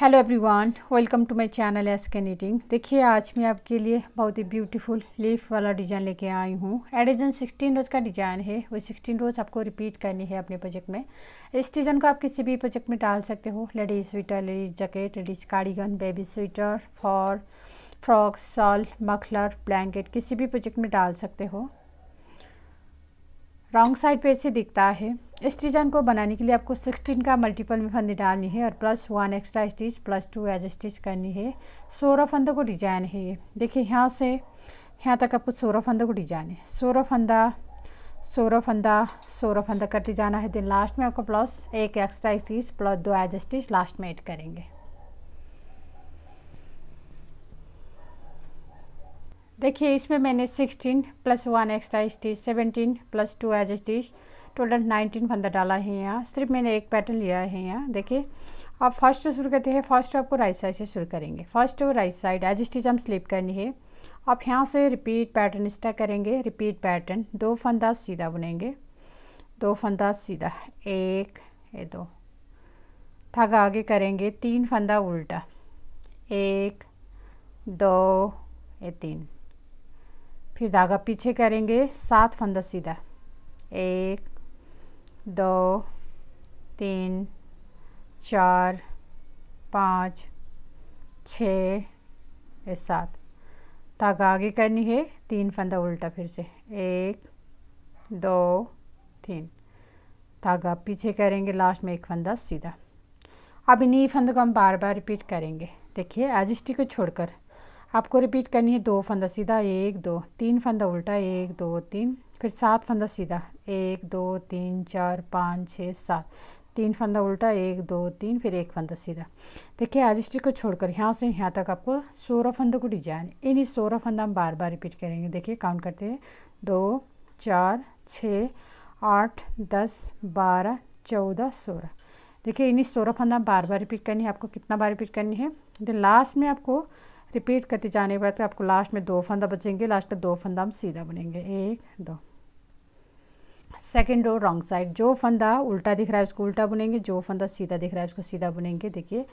hello everyone welcome to my channel S K knitting देखिए आज मैं आपके लिए बहुत ही ब्यूटीफुल लीफ वाला डिज़ाइन लेके आई हूँ एडिजन 16 रोज़ का डिज़ाइन है वो 16 रोज़ आपको रिपीट करनी है अपने प्रोजेक्ट में इस डिज़ाइन को आप किसी भी प्रोजेक्ट में डाल सकते हो ladies sweater ladies jacket ladies cardigan baby sweater for frock shawl muffler blanket किसी भी प्रोजेक्ट में डाल सकते हो रॉन्ग साइड पर ऐसे दिखता है इस डिज़ाइन को बनाने के लिए आपको सिक्सटीन का मल्टीपल में फंदे डालनी है और plus one extra stitch plus two edge stitch करनी है सोलह फंदों को डिजाइन है ये देखिए यहाँ से यहाँ तक आपको सोलह फंदों को डिजाइन है सोलह फंदा सोलह फंदा सोलह फंदा करते जाना है दिन लास्ट में आपको प्लस एक एक्स्ट्रा स्टिच प्लस दो एज स्टिच लास्ट में एड करेंगे देखिए इसमें मैंने sixteen plus one extra stitch seventeen plus two edge stitch total nineteen फंदा डाला है यहाँ सिर्फ मैंने एक पैटर्न लिया है यहाँ देखिए आप फर्स्ट शुरू करते हैं फर्स्ट आपको राइट साइड से शुरू करेंगे फर्स्ट और राइट साइड एज स्टिच हम स्लिप करनी है आप यहाँ से रिपीट पैटर्न स्टार्ट करेंगे रिपीट पैटर्न दो फंदा सीधा बुनेंगे दो फंदा सीधा एक ये दो धागा आगे करेंगे तीन फंदा उल्टा एक दो ये तीन फिर धागा पीछे करेंगे सात फंदा सीधा एक दो तीन चार पाँच छ सात ताक आगे करनी है तीन फंदा उल्टा फिर से एक दो तीन धागा पीछे करेंगे लास्ट में एक फंदा सीधा अब इन्हीं फंदों को हम बार बार रिपीट करेंगे देखिए एजिस्टी को छोड़कर आपको रिपीट करनी है दो फंदा सीधा एक दो तीन फंदा उल्टा एक दो तीन फिर सात फंदा सीधा एक दो तीन चार पाँच छः सात तीन फंदा उल्टा एक दो तीन फिर एक फंदा सीधा देखिए आज स्टिक को छोड़कर यहाँ से यहाँ तक आपको सोलह फंदों को डिजाइन इन्हीं सोलह फंदा हम बार बार रिपीट करेंगे देखिए काउंट करते हैं दो चार छः आठ दस बारह चौदह सोलह देखिए इन्हीं सोलह फंदा बार बार रिपीट करनी है आपको कितना बार रिपीट करनी है देन लास्ट में आपको रिपीट करते जाने के बाद तो आपको लास्ट में दो फंदा बचेंगे लास्ट का दो फंदा हम सीधा बनेंगे एक दो सेकेंड रो रॉन्ग साइड जो फंदा उल्टा दिख रहा है उसको उल्टा बुनेंगे जो फंदा सीधा दिख रहा है उसको सीधा बुनेंगे देखिए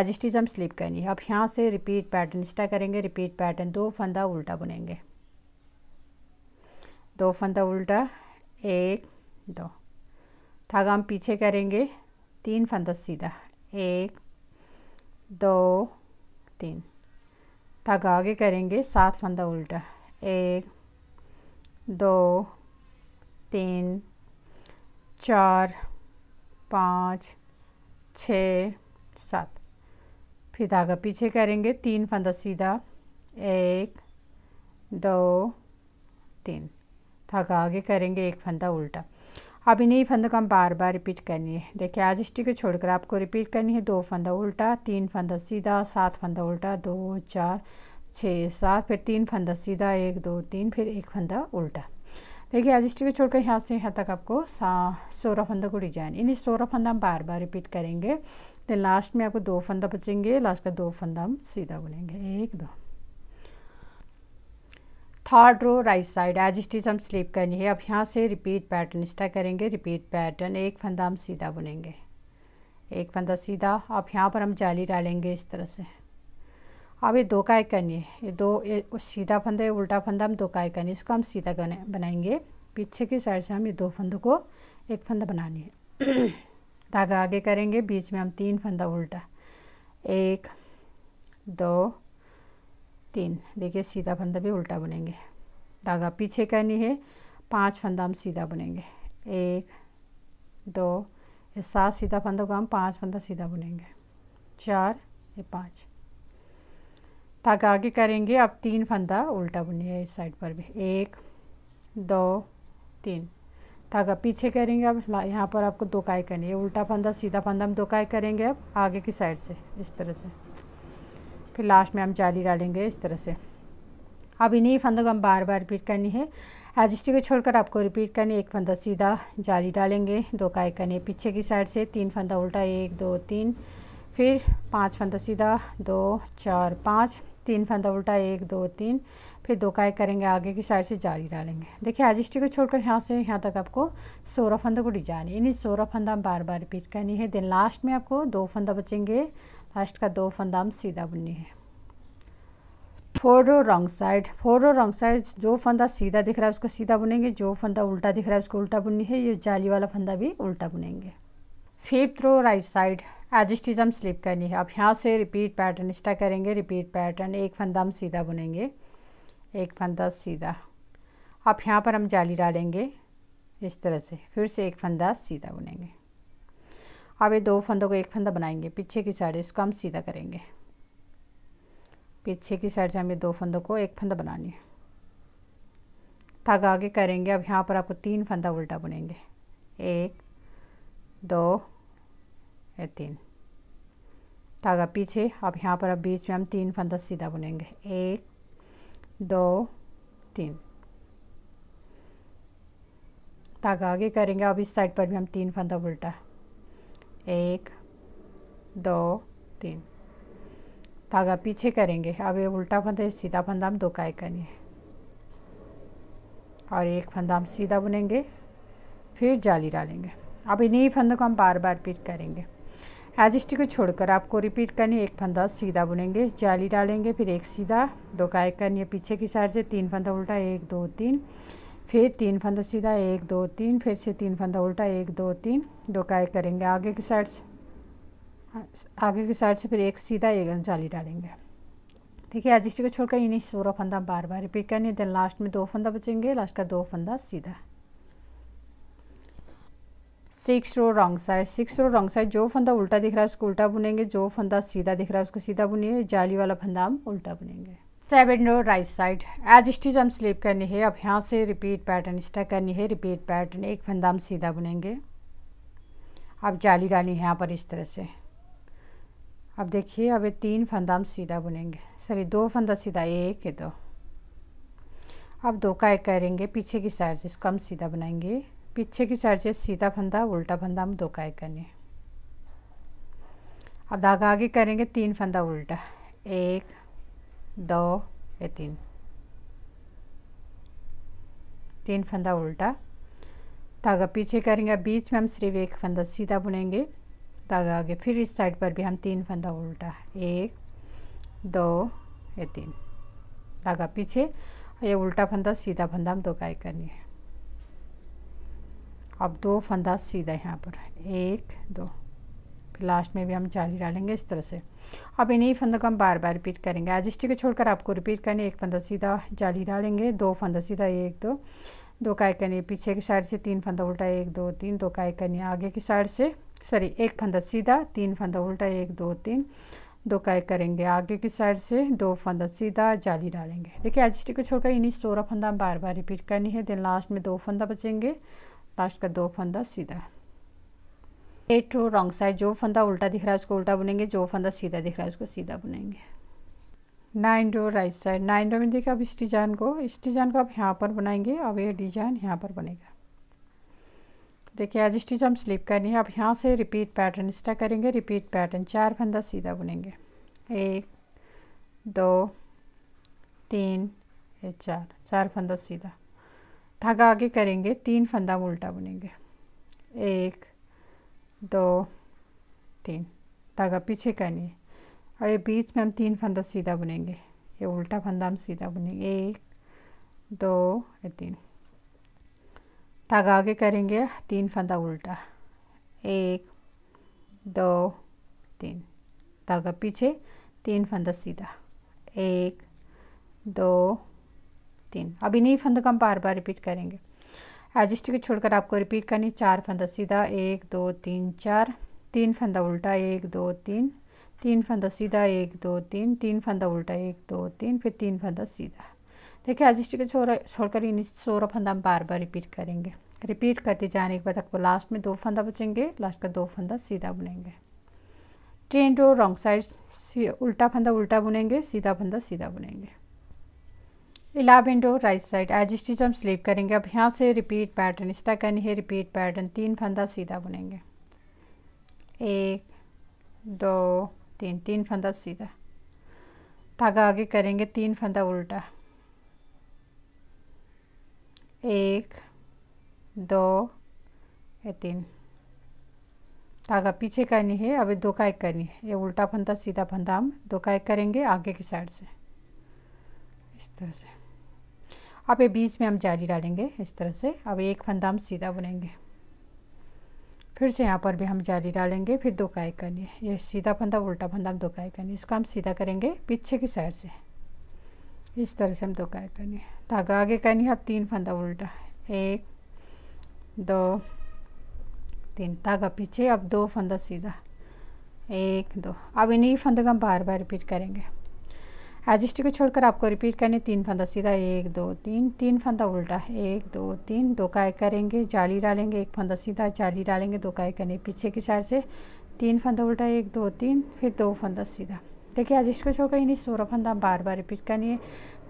एज इट इज़ हम स्लिप है अब यहाँ से रिपीट पैटर्न स्टा करेंगे रिपीट पैटर्न दो फंदा उल्टा बुनेंगे दो फंदा उल्टा एक दो धागा हम पीछे करेंगे तीन फंदा सीधा एक दो तीन धागा आगे करेंगे सात फंदा उल्टा एक दो तीन चार पाँच छ सात फिर धागा पीछे करेंगे तीन फंदा सीधा एक दो तीन धागा आगे करेंगे एक फंदा उल्टा अब इन्हीं फंदों को हम बार बार रिपीट करनी है देखिए आज स्टिक को छोड़कर आपको रिपीट करनी है दो फंदा उल्टा तीन फंदा सीधा सात फंदा उल्टा दो चार छः सात फिर तीन फंदा सीधा एक दो तीन फिर एक फंदा उल्टा देखिए आज को छोड़कर यहाँ से यहाँ तक आपको सोलह फंदा को डिजाइन इन्हीं सोलह फंदा हम बार बार रिपीट करेंगे तो लास्ट में आपको दो फंदा बचेंगे लास्ट का दो फंदा हम सीधा बुनेंगे एक दो third row right side edge stitch हम स्लिप करनी है अब यहाँ से रिपीट पैटर्न स्टार्ट करेंगे रिपीट पैटर्न एक फंदा हम सीधा बुनेंगे एक फंदा सीधा अब यहाँ पर हम जाली डालेंगे इस तरह से अब ये दो काय करनी है ये दो ये सीधा फंदा है उल्टा फंदा हम दो काय करनी है इसको हम सीधा बनाएंगे पीछे की साइड से हम ये दो फंदों को एक फंदा बनानी है धागा आगे करेंगे बीच में हम तीन फंदा उल्टा एक दो तीन देखिए सीधा फंदा भी उल्टा बुनेंगे धागा पीछे करनी है पांच फंदा हम सीधा बुनेंगे एक दो ये सात सीधा फंदों को हम पाँच फंदा सीधा बुनेंगे चार ये पाँच ताकि आगे करेंगे अब तीन फंदा उल्टा बुनिए इस साइड पर भी एक दो तीन ताकि पीछे करेंगे अब यहाँ पर आपको दो काय करनी है उल्टा फंदा सीधा फंदा हम दो काय करेंगे अब आगे की साइड से इस तरह से फिर लास्ट में हम जाली डालेंगे इस तरह से अब इन्हीं फंदों को हम बार बार रिपीट करनी है एजिस्टी को छोड़कर आपको रिपीट करनी एक फंदा सीधा जाली डालेंगे दो काय करनी है पीछे की साइड से तीन फंदा उल्टा एक दो तीन फिर पांच फंदा सीधा दो चार पाँच तीन फंदा उल्टा एक दो तीन फिर दो काय करेंगे आगे की साइड से जारी डालेंगे देखिए आजिस्टी को छोड़कर यहाँ से यहाँ तक आपको सोलह फंदा को डिजाइन इन्हीं सोलह फंदा बार बार रिपीट करनी है देन लास्ट में आपको दो फंदा बचेंगे लास्ट का दो फंदा हम सीधा बुननी है four row wrong side four row wrong side जो फंदा सीधा दिख रहा है उसको सीधा बुनेंगे जो फंदा उल्टा दिख रहा है उसको उल्टा बुननी है ये जाली वाला फंदा भी उल्टा बुनेंगे फिफ्थ रो राइट साइड हम स्लिप करनी है अब यहाँ से रिपीट पैटर्न स्टा करेंगे रिपीट पैटर्न एक फंदा हम सीधा बुनेंगे एक फंदा सीधा अब यहाँ पर हम जाली डालेंगे इस तरह से फिर से एक फंदा सीधा बुनेंगे अब ये दो फंदों को एक फंदा बनाएंगे पीछे की साइड इसको हम सीधा करेंगे पीछे की साइड से हमें दो फंदों को एक फंदा बनानी है तक आगे करेंगे अब यहाँ पर आपको तीन फंदा उल्टा बुनेंगे एक दो ये तीन धागा पीछे अब यहाँ पर अब बीच में हम तीन फंदा सीधा बुनेंगे एक दो तीन धागा आगे करेंगे अब इस साइड पर भी हम तीन फंदा उल्टा एक दो तीन धागा पीछे करेंगे अब ये उल्टा फंदा ये सीधा फंदा हम दो काय करेंगे और एक फंदा हम सीधा बुनेंगे फिर जाली डालेंगे अब इन्हीं फंदों को हम बार बार पीट करेंगे एज को छोड़कर आपको रिपीट करनी एक फंदा सीधा बुनेंगे जाली डालेंगे फिर एक सीधा दो काय करनी है पीछे की साइड से तीन फंदा उल्टा एक दो तीन फिर तीन फंदा सीधा एक दो तीन फिर से तीन फंदा उल्टा एक दो तीन दो काय करेंगे आगे की साइड से आगे की साइड से फिर एक सीधा एक जाली डालेंगे ठीक है एज को छोड़कर इन्हीं सोलह फंदा बार बार रिपीट करनी है देन लास्ट में दो फंदा बचेंगे लास्ट का दो फंदा सीधा six row wrong side six row wrong side जो फंदा उल्टा दिख रहा है उसको उल्टा बुनेंगे जो फंदा सीधा दिख रहा है उसको सीधा बुनिए जाली वाला फंदा हम उल्टा बुनेंगे seven row right side edge stitch हम स्लिप करनी है अब यहाँ से रिपीट पैटर्न स्टक करनी है रिपीट पैटर्न एक फंदा हम सीधा बुनेंगे अब जाली डालनी है यहाँ पर इस तरह से अब देखिए अब ये तीन फंदा हम सीधा बुनेंगे सॉरी दो फंदा सीधा एक है दो अब दो का एक करेंगे पीछे की साइड से इसको हम सीधा बनाएंगे पीछे की साइड से सीधा फंदा उल्टा फंदा हम दो काय करने अब धागा आगे करेंगे तीन फंदा उल्टा एक दो ये तीन तीन फंदा उल्टा धागा पीछे करेंगे बीच में हम सिर्फ एक फंदा सीधा बुनेंगे धागा आगे फिर इस साइड पर भी हम तीन फंदा उल्टा एक दो ये तीन धागा पीछे ये उल्टा फंदा सीधा फंदा हम दो काय करनी है अब दो फंदा सीधा यहाँ पर एक दो फिर लास्ट में भी हम जाली डालेंगे इस तरह से अब इन्हीं फंदों को हम बार बार रिपीट करेंगे एजिस्टी को छोड़कर आपको रिपीट करनी एक फंदा सीधा जाली डालेंगे दो फंदा सीधा एक दो दो काय करनी पीछे की साइड से तीन फंदा उल्टा एक दो तीन दो काय करनी आगे की साइड से सॉरी एक फंदा सीधा तीन फंदा उल्टा एक दो तीन दो काय करेंगे आगे की साइड से दो फंदा सीधा जाली डालेंगे देखिए एजिस्टी को छोड़कर इन्हीं सोलह फंदा हम बार बार रिपीट करनी है देन लास्ट में दो फंदा बचेंगे लास्ट का दो फंदा सीधा एट रो रॉन्ग साइड जो फंदा उल्टा दिख रहा है उसको उल्टा बुनेंगे जो फंदा सीधा दिख रहा है उसको सीधा बुनेंगे nine row right side nine row में देखिए अब इस डिजाइन को इस डिजाइन को आप यहाँ पर बनाएंगे अब ये डिजाइन यहाँ पर बनेगा देखिए आज इस हम स्लिप करनी है अब यहाँ से रिपीट पैटर्न इस्टा करेंगे रिपीट पैटर्न चार फंदा सीधा बुनेंगे एक दो तीन चार चार फंदा सीधा धागा आगे करेंगे तीन फंदा हम उल्टा बुनेंगे एक दो तीन धागा पीछे करनी है और ये बीच में हम तीन फंदा सीधा बुनेंगे ये उल्टा फंदा हम सीधा बुनेंगे एक दो या तीन धागा आगे करेंगे तीन फंदा उल्टा एक दो तीन धागा पीछे तीन फंदा सीधा एक दो तीन अब इन्हीं फंदों का हम बार बार रिपीट करेंगे एजिस्ट को छोड़कर आपको रिपीट करनी चार फंदा सीधा एक दो तीन चार तीन फंदा उल्टा एक दो तीन तीन फंदा सीधा एक दो तीन तीन फंदा उल्टा एक दो तीन फिर तीन फंदा सीधा देखिए एडजस्ट को छोड़ छोड़कर इन सोलह फंदा हम बार बार रिपीट करेंगे रिपीट करते जाने के बाद आपको लास्ट में दो फंदा बचेंगे लास्ट का दो फंदा सीधा बुनेंगे ट्रेन रो रॉन्ग साइड उल्टा फंदा उल्टा बुनेंगे सीधा फंदा सीधा बुनेंगे डो राइट साइड एज स्टिच हम स्लीप करेंगे अब यहाँ से रिपीट पैटर्न इस तरह करनी है रिपीट पैटर्न तीन फंदा सीधा बुनेंगे एक दो तीन तीन फंदा सीधा धागा आगे करेंगे तीन फंदा उल्टा एक दो ये तीन धागा पीछे करनी है अभी दो का एक करनी है ये उल्टा फंदा सीधा फंदा हम दो का एक करेंगे आगे की साइड से इस तरह से अब ये बीच में हम जाली डालेंगे इस तरह से अब एक फंदा हम सीधा बुनेंगे फिर से यहाँ पर भी हम जाली डालेंगे फिर दो काई करनी है ये सीधा फंदा उल्टा फंदा हम दो काई करनी इसको हम सीधा करेंगे पीछे की साइड से इस तरह से हम दो काई करनी है धागा तो आगे करनी है अब तीन फंदा उल्टा एक दो तीन धागा तो पीछे अब दो फंदा सीधा एक दो अब इन्हीं फंदों का हम बार बार रिपीट करेंगे एजिस्टी को छोड़कर आपको रिपीट करने तीन फंदा सीधा एक दो तीन तीन फंदा उल्टा एक दो तीन दो का एक करेंगे जाली डालेंगे एक फंदा सीधा जाली डालेंगे दो का एक करेंगे पीछे की साइड से तीन फंदा उल्टा एक दो तीन फिर दो फंदा सीधा देखिए एजिस्ट को छोड़कर इन्हें सोलह फंदा बार बार रिपीट करनी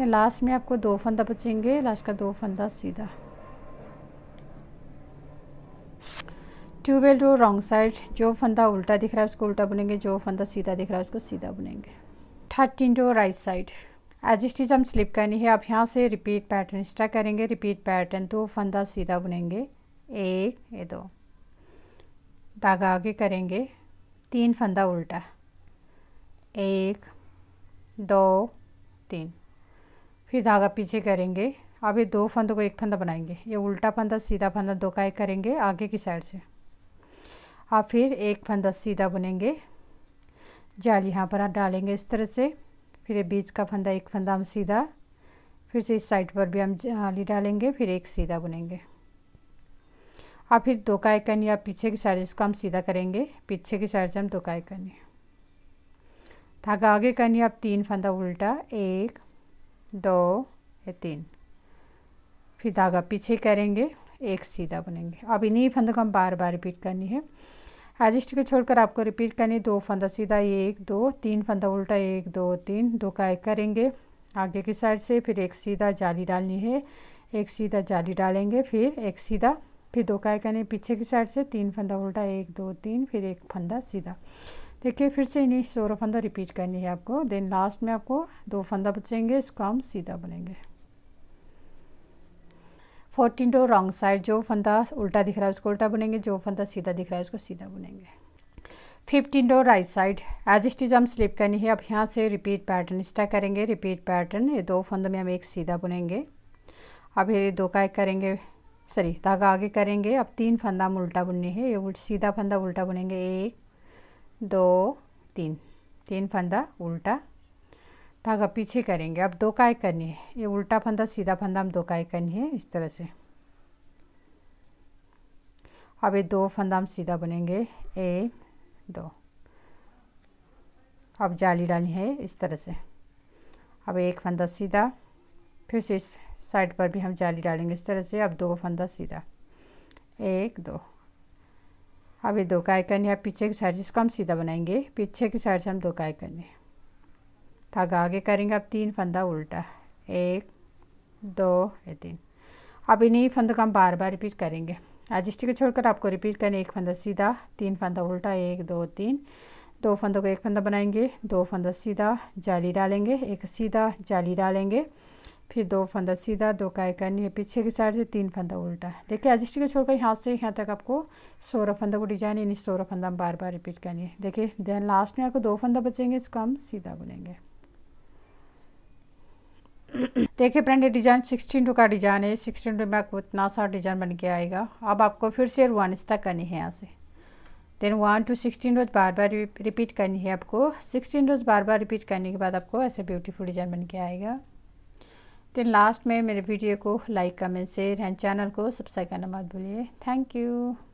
है लास्ट में आपको दो फंदा बचेंगे लास्ट का दो फंदा सीधा ट्यूबवेल रो रॉन्ग साइड जो फंदा उल्टा दिख रहा है उसको उल्टा बुनेंगे जो फंदा सीधा दिख रहा है उसको सीधा बुनेंगे thirteen two right side as it हम स्लिप करनी है अब यहाँ से रिपीट पैटर्न स्टार्ट करेंगे रिपीट पैटर्न तो फंदा सीधा बुनेंगे एक ये दो धागा आगे करेंगे तीन फंदा उल्टा एक दो तीन फिर धागा पीछे करेंगे अब ये दो फंदों को एक फंदा बनाएंगे ये उल्टा फंदा सीधा फंदा दो का एक करेंगे आगे की साइड से अब फिर एक फंदा सीधा बुनेंगे जाल यहाँ पर आप डालेंगे इस तरह से फिर बीच का फंदा एक फंदा हम सीधा फिर से इस साइड पर भी हम जाली डालेंगे फिर एक सीधा बुनेंगे और फिर दो का एक या पीछे की साइड इसको हम सीधा करेंगे पीछे की साइड से हम दो का आइकन धागा आगे करनी आप तीन फंदा उल्टा एक दो या तीन फिर धागा पीछे करेंगे एक सीधा बुनेंगे अब इन्हीं फंदों को हम बार बार रिपीट करनी है आजिस्ट को छोड़कर आपको रिपीट करनी दो फंदा सीधा एक दो तीन फंदा उल्टा एक दो तीन दो का एक करेंगे आगे की साइड से फिर एक सीधा जाली डालनी है एक सीधा जाली डालेंगे फिर एक सीधा फिर दो काय है पीछे की साइड से तीन फंदा उल्टा एक दो तीन फिर एक फंदा सीधा देखिए फिर से इन्हीं सोलह फंदा रिपीट करनी है आपको देन लास्ट में आपको दो फंदा बचेंगे इसको हम सीधा बनेंगे फोर्टीन टू रॉन्ग साइड जो फंदा उल्टा दिख रहा है उसको उल्टा बुनेंगे जो फंदा सीधा दिख रहा है उसको सीधा बुनेंगे फिफ्टीन डो right side as it is हम स्लिप करनी है अब यहाँ से रिपीट पैटर्न इस्टा करेंगे रिपीट पैटर्न ये दो फंदों में हम एक सीधा बुनेंगे अब ये दो का एक करेंगे सॉरी धागा आगे करेंगे अब तीन फंदा हम उल्टा बुनने हैं ये उल्ट सीधा फंदा उल्टा बुनेंगे एक दो तीन तीन फंदा उल्टा धागा पीछे करेंगे अब दो काय करनी है ये उल्टा फंदा सीधा फंदा हम दो काय करनी है इस तरह से अब ये दो फंदा हम सीधा बनेंगे एक दो अब जाली डालनी है इस तरह से अब एक फंदा सीधा फिर से इस साइड पर भी हम जाली डालेंगे इस तरह से अब दो फंदा सीधा एक दो अब ये दो काय करनी है पीछे की साइड इसको हम सीधा बनाएंगे पीछे की साइड से हम दो काय करनी है धागा आगे करेंगे अब तीन फंदा उल्टा एक दो ये तीन अब इन्हीं फंदों का हम बार बार रिपीट करेंगे एडजस्टी को छोड़कर आपको रिपीट करना एक फंदा सीधा तीन फंदा उल्टा एक दो तीन दो फंदों को एक फंदा बनाएंगे दो फंदा सीधा जाली डालेंगे एक सीधा जाली डालेंगे फिर दो फंदा सीधा दो काय करनी है पीछे की साइड से तीन फंदा उल्टा देखिए एडजस्टी को छोड़कर यहाँ से यहाँ तक आपको सोलह फंदों को डिजाइन यानी सोलह फंदा हम बार बार रिपीट करनी है देखिए देन लास्ट में आपको दो फंदा बचेंगे इसको हम सीधा बुनेंगे देखिए फ्रेंड ये डिज़ाइन सिक्सटीन टू का डिज़ाइन है सिक्सटीन टू में आपको इतना सारा डिज़ाइन बन के आएगा अब आपको फिर से वन स्टक करनी है यहाँ से then one two sixteen rows बार बार रिपीट करनी है आपको सिक्सटीन रोज बार बार रिपीट करने के बाद आपको ऐसे ब्यूटीफुल डिज़ाइन बन के आएगा देन लास्ट में मेरे वीडियो को like comment share and channel को सब्सक्राइब करना मत भूलिए थैंक यू